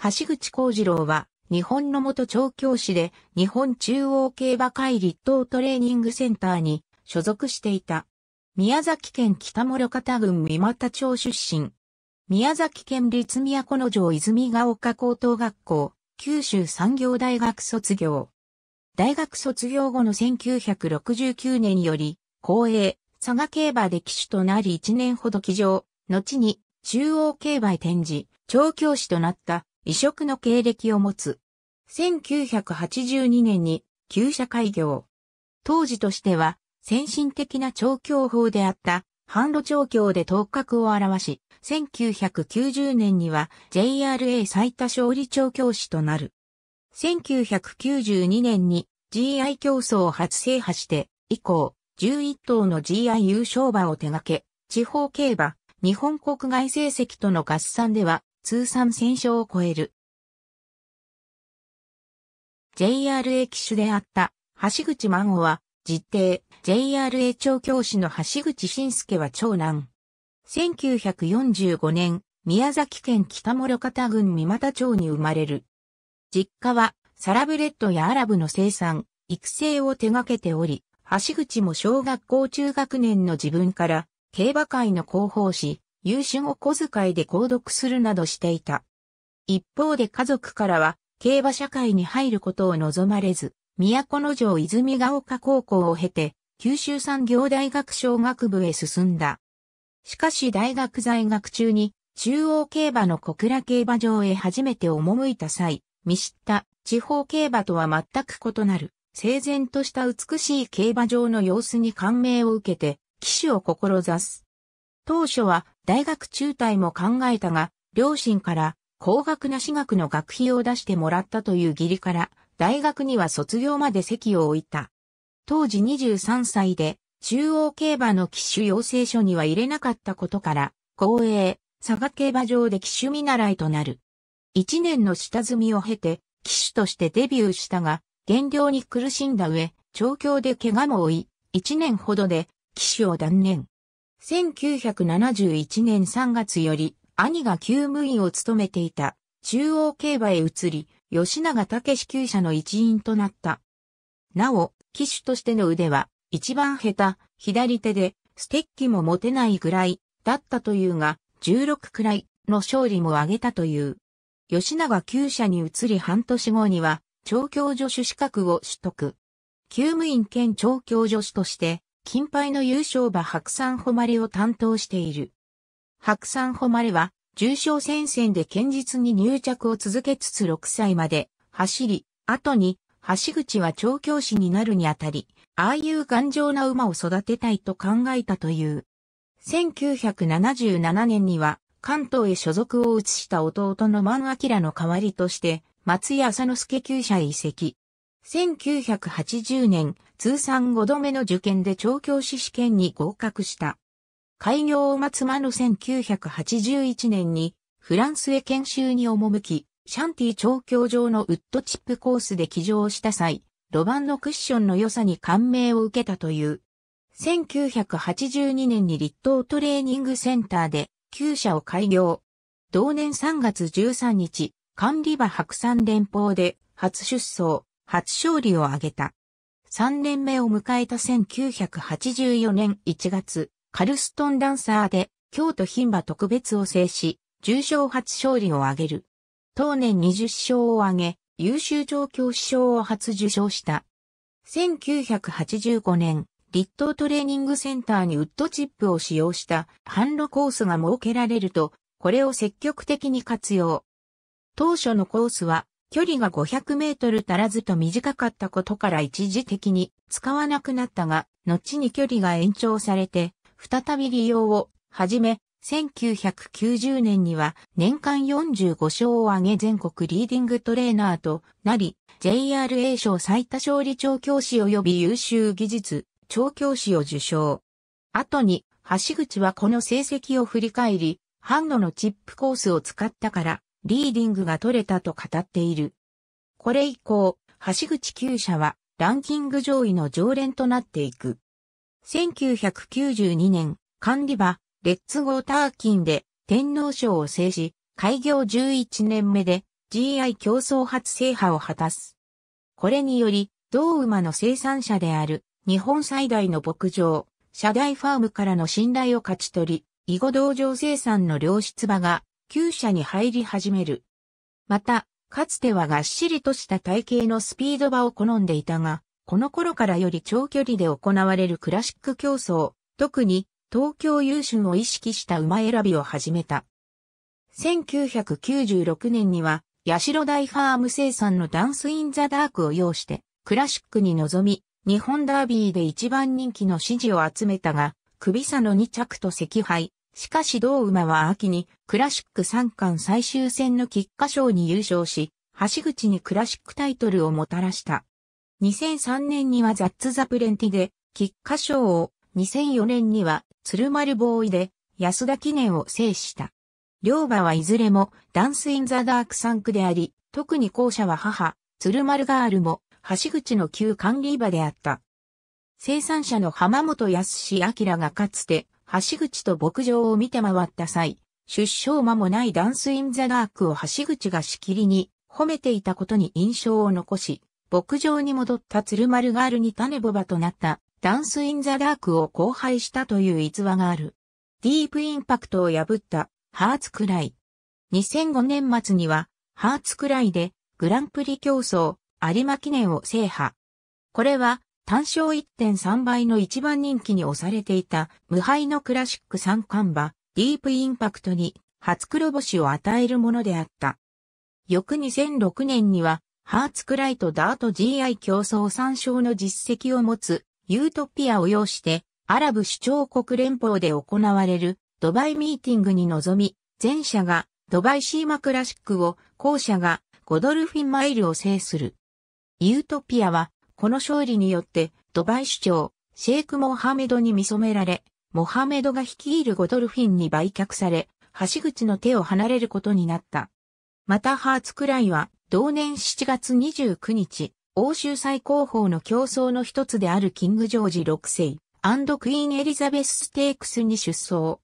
橋口幸次郎は、日本の元調教師で、日本中央競馬会立東トレーニングセンターに所属していた。宮崎県北諸方郡三股町出身。宮崎県立都城泉ヶ丘高等学校、九州産業大学卒業。大学卒業後の1969年より、公営、佐賀競馬で騎手となり1年ほど騎乗、後に中央競馬へ転じ、調教師となった異色の経歴を持つ。1982年に旧社開業。当時としては先進的な調教法であった販路調教で頭角を表し、1990年には JRA 最多勝利調教師となる。1992年に GI 競争を初制覇して以降、11頭の GI 優勝馬を手掛け、地方競馬、日本国外成績との合算では通算1000勝を超える。JRA 機種であった橋口万吾は、実弟、JRA 調教師の橋口晋介は長男。1945年、宮崎県北諸方郡三股町に生まれる。実家は、サラブレッドやアラブの生産、育成を手掛けており、橋口も小学校中学年の自分から、競馬界の広報誌、優秀お小遣いで購読するなどしていた。一方で家族からは、競馬社会に入ることを望まれず、都城泉ヶ丘高校を経て、九州産業大学小学部へ進んだ。しかし大学在学中に、中央競馬の小倉競馬場へ初めて赴いた際、見知った地方競馬とは全く異なる、整然とした美しい競馬場の様子に感銘を受けて、騎手を志す。当初は大学中退も考えたが、両親から高額な私学の学費を出してもらったという義理から、大学には卒業まで席を置いた。当時23歳で、中央競馬の騎手養成所には入れなかったことから、公営、佐賀競馬場で騎手見習いとなる。一年の下積みを経て、騎手としてデビューしたが、減量に苦しんだ上、調教で怪我も負い、一年ほどで騎手を断念。1971年3月より兄が厩務員を務めていた中央競馬へ移り、吉永武厩舎の一員となった。なお、騎手としての腕は一番下手、左手でステッキも持てないぐらいだったというが、16くらいの勝利も挙げたという。吉永厩舎に移り半年後には調教助手資格を取得。厩務員兼調教助手として金杯の優勝馬白山誉を担当している。白山誉は、重賞戦線で堅実に入着を続けつつ6歳まで走り、後に、橋口は調教師になるにあたり、ああいう頑丈な馬を育てたいと考えたという。1977年には、関東へ所属を移した弟の万明の代わりとして、松井朝之助旧社へ移籍。1980年、通算5度目の受験で調教師試験に合格した。開業を待つ間の1981年に、フランスへ研修に赴き、シャンティ調教場のウッドチップコースで起乗した際、路盤のクッションの良さに感銘を受けたという。1982年に立東トレーニングセンターで旧社を開業。同年3月13日、管理場白山連邦で初出走。初勝利を挙げた。3年目を迎えた1984年1月、カルストンダンサーで京都牝馬特別を制し、重賞初勝利を挙げる。当年20勝を挙げ、優秀調教師賞を初受賞した。1985年、立東トレーニングセンターにウッドチップを使用した販路コースが設けられると、これを積極的に活用。当初のコースは距離が500メートル足らずと短かったことから一時的に使わなくなったが、後に距離が延長されて、再び利用を始め、1990年には年間45勝を挙げ全国リーディングトレーナーとなり、JRA 賞最多勝利調教師及び優秀技術調教師を受賞。後に、橋口はこの成績を振り返り、ハンドのチップコースを使ったから、リーディングが取れたと語っている。これ以降、橋口厩舎はランキング上位の常連となっていく。1992年、管理場、レッツゴーターキンで天皇賞を制し、開業11年目で GI 競争初制覇を果たす。これにより、同馬の生産者である日本最大の牧場、社大ファームからの信頼を勝ち取り、囲碁道場生産の良質場が厩舎に入り始める。また、かつてはがっしりとした体型のスピード場を好んでいたが、この頃からより長距離で行われるクラシック競争、特に東京優春を意識した馬選びを始めた。1996年には、八代大ファーム生産のダンスインザダークを要して、クラシックに臨み、日本ダービーで一番人気の支持を集めたが、首差の2着と赤敗、しかし同馬は秋にクラシック三冠最終戦の菊花賞に優勝し、橋口にクラシックタイトルをもたらした。2003年にはザッツ・ザ・プレンティで菊花賞を、2004年には鶴丸ボーイで安田記念を制した。両馬はいずれもダンス・イン・ザ・ダーク3区であり、特に後者は母、鶴丸ガールも橋口の旧管理馬であった。生産者の浜本康明がかつて橋口と牧場を見て回った際、出生間もないダンスインザダークを橋口がしきりに褒めていたことに印象を残し、牧場に戻った鶴丸ガールに種ボバとなったダンスインザダークを交配したという逸話がある。ディープインパクトを破ったハーツクライ。2005年末にはハーツクライでグランプリ競争有馬記念を制覇。これは単勝1.3倍の一番人気に押されていた無敗のクラシック三冠馬、ディープインパクトに初黒星を与えるものであった。翌2006年には、ハーツクライトダート GI 競争参照の実績を持つユートピアを要して、アラブ首長国連邦で行われるドバイミーティングに臨み、前者がドバイシーマクラシックを、後者がゴドルフィンマイルを制する。ユートピアはこの勝利によって、ドバイ市長、シェイク・モハメドに見染められ、モハメドが率いるゴドルフィンに売却され、橋口の手を離れることになった。またハーツクライは、同年7月29日、欧州最高峰の競争の一つであるキング・ジョージ6世、アンド・クイーン・エリザベス・ステークスに出走。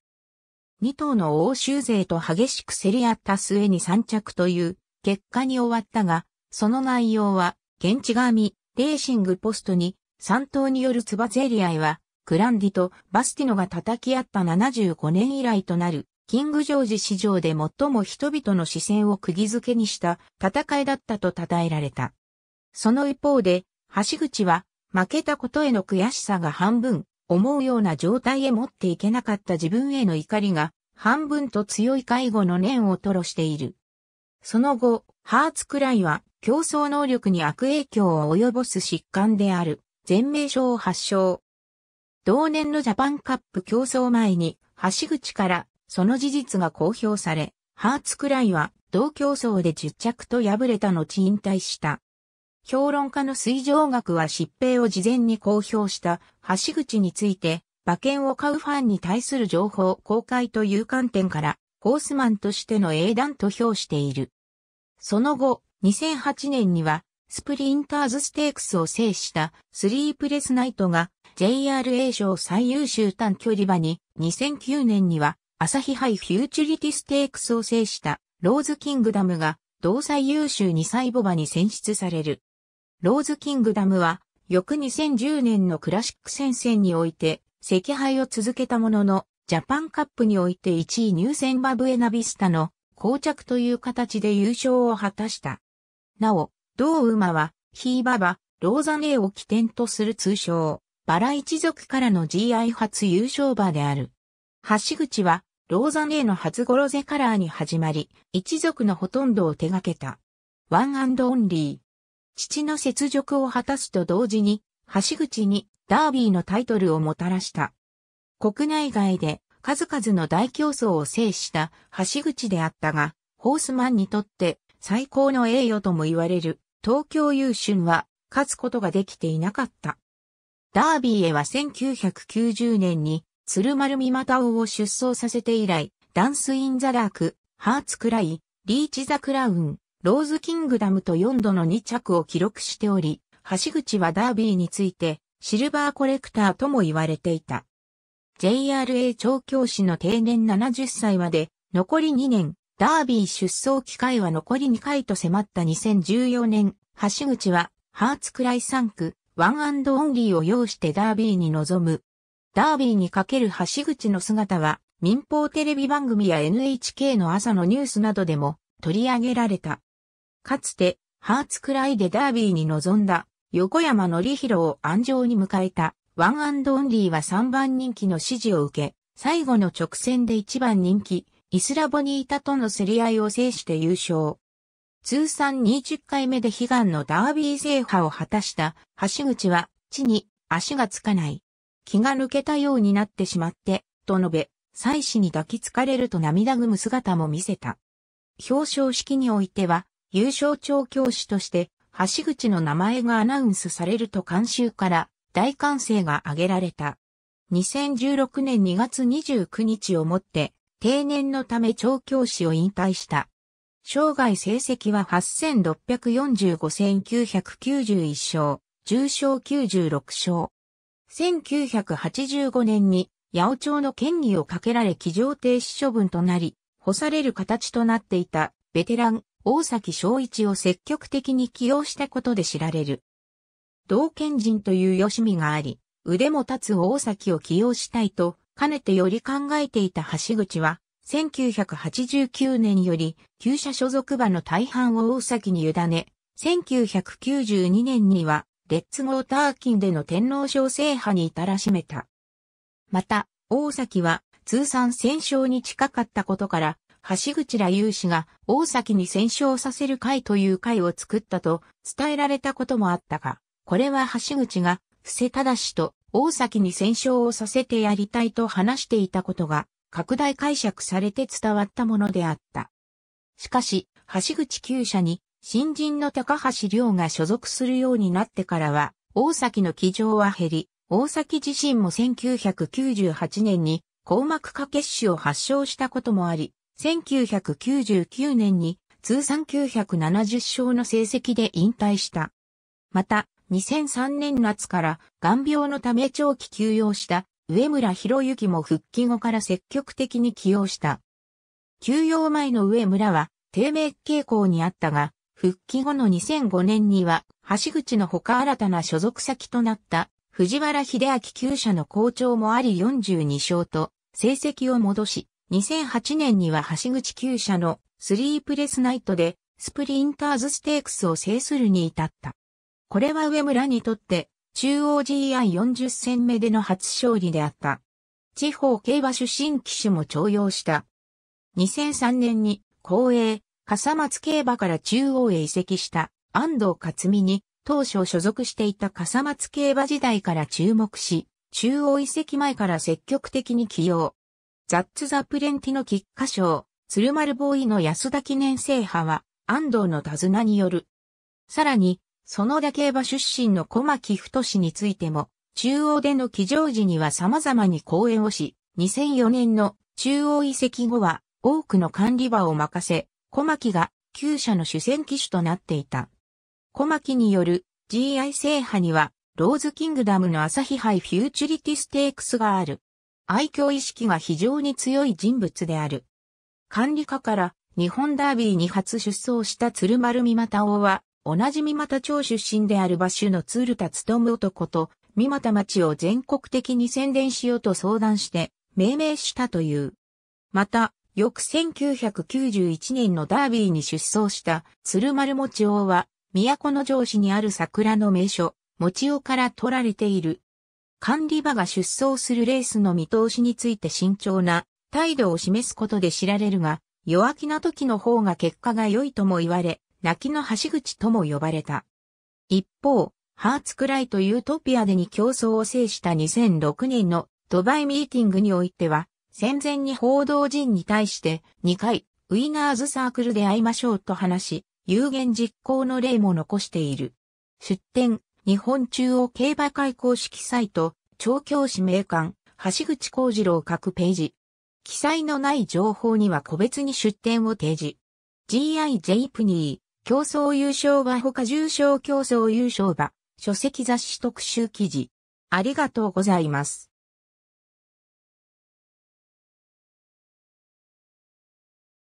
2頭の欧州勢と激しく競り合った末に3着という結果に終わったが、その内容は現地側レーシングポストに、3頭によるツバゼリアイは、クランディとバスティノが叩き合った75年以来となる、キングジョージ史上で最も人々の視線を釘付けにした戦いだったと称えられた。その一方で、橋口は、負けたことへの悔しさが半分、思うような状態へ持っていけなかった自分への怒りが、半分と強い介護の念を吐露している。その後、ハーツクライは、競争能力に悪影響を及ぼす疾患である、全命症を発症。同年のジャパンカップ競争前に、橋口からその事実が公表され、ハーツクライは同競争で10着と敗れた後引退した。評論家の水上学は疾病を事前に公表した橋口について、馬券を買うファンに対する情報公開という観点から、コースマンとしての英断と評している。その後、2008年にはスプリンターズステークスを制したスリープレスナイトが JRA 賞最優秀短距離馬に2009年にはアサヒハイフューチュリティステークスを制したローズキングダムが同最優秀2歳母馬に選出される。ローズキングダムは翌2010年のクラシック戦線において赤敗を続けたもののジャパンカップにおいて1位入選バブエナビスタの膠着という形で優勝を果たした。なお、同馬は、ヒーババ、ローザネーを起点とする通称、バラ一族からの GI 初優勝馬である。橋口は、ローザネーの初ゴロゼカラーに始まり、一族のほとんどを手掛けた。ワンオンリー。父の雪辱を果たすと同時に、橋口にダービーのタイトルをもたらした。国内外で数々の大競争を制した橋口であったが、ホースマンにとって最高の栄誉とも言われる東京優春は勝つことができていなかった。ダービーへは1990年に鶴丸三股王を出走させて以来、ダンスインザダーク、ハーツクライ、リーチザクラウン、ローズキングダムと4度の2着を記録しており、橋口はダービーについてシルバーコレクターとも言われていた。JRA 調教師の定年70歳まで残り2年ダービー出走機会は残り2回と迫った2014年、橋口は、ハーツクライ3区、ワンオンリーを要してダービーに臨む。ダービーにかける橋口の姿は、民放テレビ番組や NHK の朝のニュースなどでも取り上げられた。かつて、ハーツクライでダービーに臨んだ、横山則弘を安城に迎えた、ワンオンリーは3番人気の支持を受け、最後の直線で1番人気、イスラボニータとの競り合いを制して優勝。通算20回目で悲願のダービー制覇を果たした橋口は地に足がつかない。気が抜けたようになってしまって、と述べ、妻子に抱きつかれると涙ぐむ姿も見せた。表彰式においては、優勝調教師として、橋口の名前がアナウンスされると監修から大歓声が上げられた。2016年2月29日をもって、定年のため調教師を引退した。生涯成績は8645 991勝、重賞96勝。1985年に八百長の権威をかけられ起乗停止処分となり、干される形となっていたベテラン大崎昭一を積極的に起用したことで知られる。同県人というよしみがあり、腕も立つ大崎を起用したいと、かねてより考えていた橋口は、1989年より、旧社所属馬の大半を大崎に委ね、1992年には、レッツゴーターキンでの天皇賞制覇に至らしめた。また、大崎は通算戦勝に近かったことから、橋口ら有志が大崎に戦勝させる会という会を作ったと伝えられたこともあったが、これは橋口が、ただ正と大崎に戦勝をさせてやりたいと話していたことが、拡大解釈されて伝わったものであった。しかし、橋口厩舎に、新人の高橋亮が所属するようになってからは、大崎の騎乗は減り、大崎自身も1998年に、硬膜下血腫を発症したこともあり、1999年に通算970勝の成績で引退した。また、2003年夏から眼病のため長期休養した上村博之も復帰後から積極的に起用した。休養前の上村は低迷傾向にあったが、復帰後の2005年には、橋口のほか新たな所属先となった藤原秀明旧社の校長もあり42勝と成績を戻し、2008年には橋口旧社のスリープレスナイトでスプリンターズステークスを制するに至った。これは上村にとって、中央 GI40 戦目での初勝利であった。地方競馬出身騎手も徴用した。2003年に、公営、笠松競馬から中央へ移籍した安藤勝美に、当初所属していた笠松競馬時代から注目し、中央移籍前から積極的に起用。ザッツ・ザ・プレンティの菊花賞、鶴丸ボーイの安田記念制覇は、安藤の手綱による。さらに、園田競馬出身の小牧太氏についても、中央での騎乗時には様々に講演をし、2004年の中央移籍後は多くの管理場を任せ、小牧が旧社の主戦騎手となっていた。小牧による GI 制覇には、ローズキングダムの朝日杯フューチュリティステークスがある。愛嬌意識が非常に強い人物である。管理課から日本ダービーに初出走した鶴丸三股王は同じ三股町出身である馬主の鶴田務男と、三股町を全国的に宣伝しようと相談して、命名したという。また、翌1991年のダービーに出走した鶴丸餅王は、都の城市にある桜の名所、餅王から取られている。管理場が出走するレースの見通しについて慎重な態度を示すことで知られるが、弱気な時の方が結果が良いとも言われ、泣きの橋口とも呼ばれた。一方、ハーツクライとユートピアでに競争を制した2006年のドバイミーティングにおいては、戦前に報道陣に対して2回、ウィナーズサークルで会いましょうと話し、有言実行の例も残している。出展、日本中央競馬会公式サイト、調教師名館、橋口幸次郎各ページ。記載のない情報には個別に出展を提示。GI ジェイプニー、競争優勝馬他重賞競争優勝馬、書籍雑誌特集記事。ありがとうございます。